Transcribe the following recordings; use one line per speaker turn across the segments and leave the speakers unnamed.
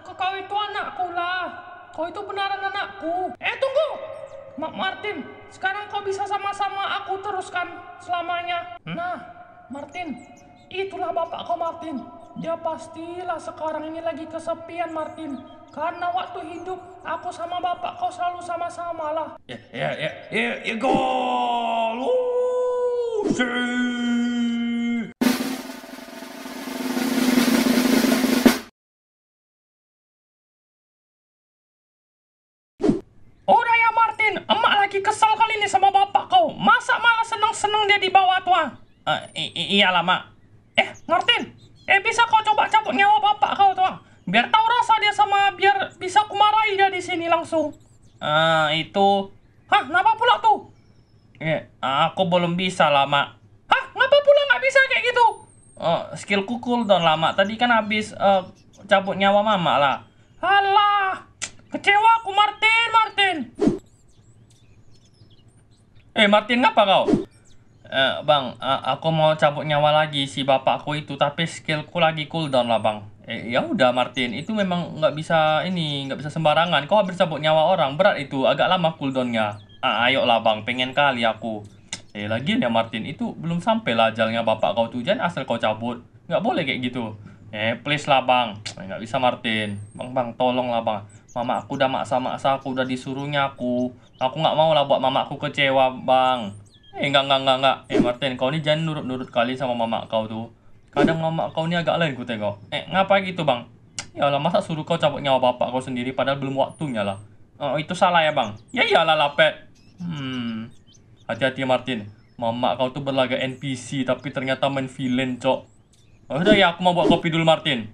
kau itu anakku lah. Kau itu benaran anakku. Eh tunggu, Mak Martin. Sekarang kau bisa sama-sama aku teruskan selamanya. Hmm? Nah, Martin, itulah bapak kau Martin. Dia pastilah sekarang ini lagi kesepian Martin. Karena waktu hidup aku sama bapak kau selalu sama-sama lah. Ya, ya, ya, ya, ya, gol. ya, lagi kesal kali ini sama bapak kau. Masa malah senang-senang dia dibawa tua?
Uh, eh, iyalah, Mak.
Eh, Martin. Eh, bisa kau coba cabut nyawa bapak kau, tuh? Biar tahu rasa dia sama biar bisa kumarahi dia di sini langsung.
Uh, itu...
Hah, kenapa pula tuh?
Eh, aku belum bisa lah, Mak.
Hah, kenapa pula nggak bisa kayak gitu?
Eh, skill kukul dong lama. Tadi kan habis uh, cabut nyawa mama lah. Alah, Eh Martin ngapa kau? Eh, bang, eh, aku mau cabut nyawa lagi si bapakku itu tapi skillku lagi cooldown lah bang. Eh, ya udah Martin, itu memang nggak bisa ini, nggak bisa sembarangan. Kau habis cabut nyawa orang, berat itu, agak lama cooldownnya. Ah, ayo lah bang, pengen kali aku. Eh, lagi ya Martin, itu belum sampai lah ajalnya bapak kau tuh, jangan asal kau cabut. Nggak boleh kayak gitu. Eh, please lah bang, eh, nggak bisa Martin. Bang, bang, tolong lah bang mama aku udah maksa-maksa aku udah disuruhnya aku aku nggak mau lah buat mama aku kecewa bang eh nggak nggak nggak nggak eh Martin kau ini jangan nurut-nurut kali sama mama kau tuh kadang mama kau ini agak lain ku tengok eh ngapa gitu bang ya lah masa suruh kau cabut nyawa bapak kau sendiri padahal belum waktunya lah oh itu salah ya bang ya iyalah lapet hmm hati-hati ya Martin mama kau tuh berlagak NPC tapi ternyata main villain cok Oh, udah ya aku mau buat kopi dulu Martin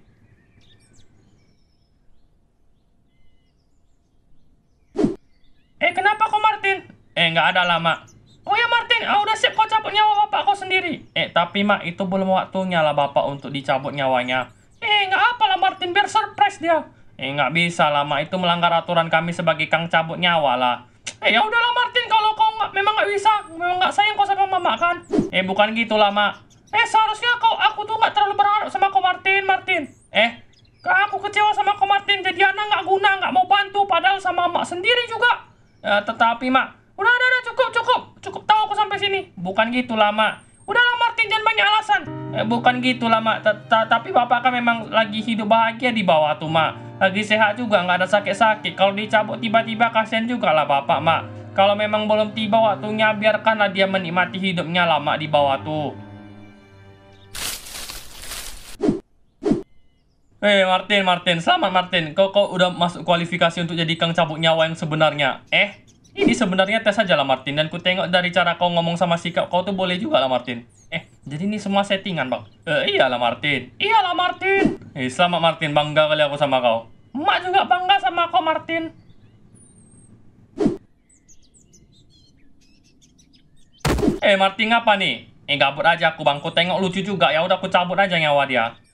Eh kenapa kok Martin?
Eh nggak ada lama.
Oh ya Martin, ah, udah siap kau cabut nyawa bapak kau
sendiri. Eh tapi mak itu belum waktunya lah bapak untuk dicabut nyawanya.
Eh nggak apa lah Martin biar surprise dia.
Eh nggak bisa lah mak itu melanggar aturan kami sebagai kang cabut nyawa lah.
Eh ya udahlah Martin kalau kau nggak memang nggak bisa, memang nggak sayang kau sama mama kan? Eh bukan gitu lah mak. Eh seharusnya kau aku tuh nggak terlalu berharap sama kau Martin Martin. Eh aku kecewa sama kau Martin jadi anak nggak guna nggak mau bantu padahal sama mak sendiri juga. Ya, tetapi mak, udah udah udah cukup cukup cukup tahu aku sampai sini. Bukan gitu lah mak.
Udahlah Martin jangan banyak alasan. Eh, bukan gitu lah mak. Tapi bapak kan memang lagi hidup bahagia di bawah tuh mak. Lagi sehat juga nggak ada sakit-sakit. Kalau dicabut tiba-tiba kasihan juga lah bapak mak. Kalau memang belum tiba waktunya biarkanlah dia menikmati hidupnya lama di bawah tuh. Hei eh, Martin, Martin, selamat Martin. Kau kau udah masuk kualifikasi untuk jadi kang cabut nyawa yang sebenarnya. Eh, ini sebenarnya tes aja lah Martin. Dan ku tengok dari cara kau ngomong sama sikap kau tuh boleh juga lah Martin. Eh, jadi ini semua settingan bang. Eh, iyalah Martin. Iyalah Martin. Eh, selamat Martin. Bangga kali aku sama kau.
Mak juga bangga sama kau Martin.
Eh Martin apa nih? Eh gabut aja aku bang, ku tengok lucu juga ya udah aku cabut aja nyawa dia.